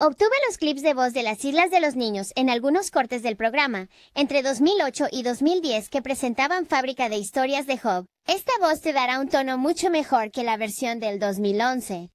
Obtuve los clips de voz de las Islas de los Niños en algunos cortes del programa, entre 2008 y 2010 que presentaban Fábrica de Historias de Hub. Esta voz te dará un tono mucho mejor que la versión del 2011.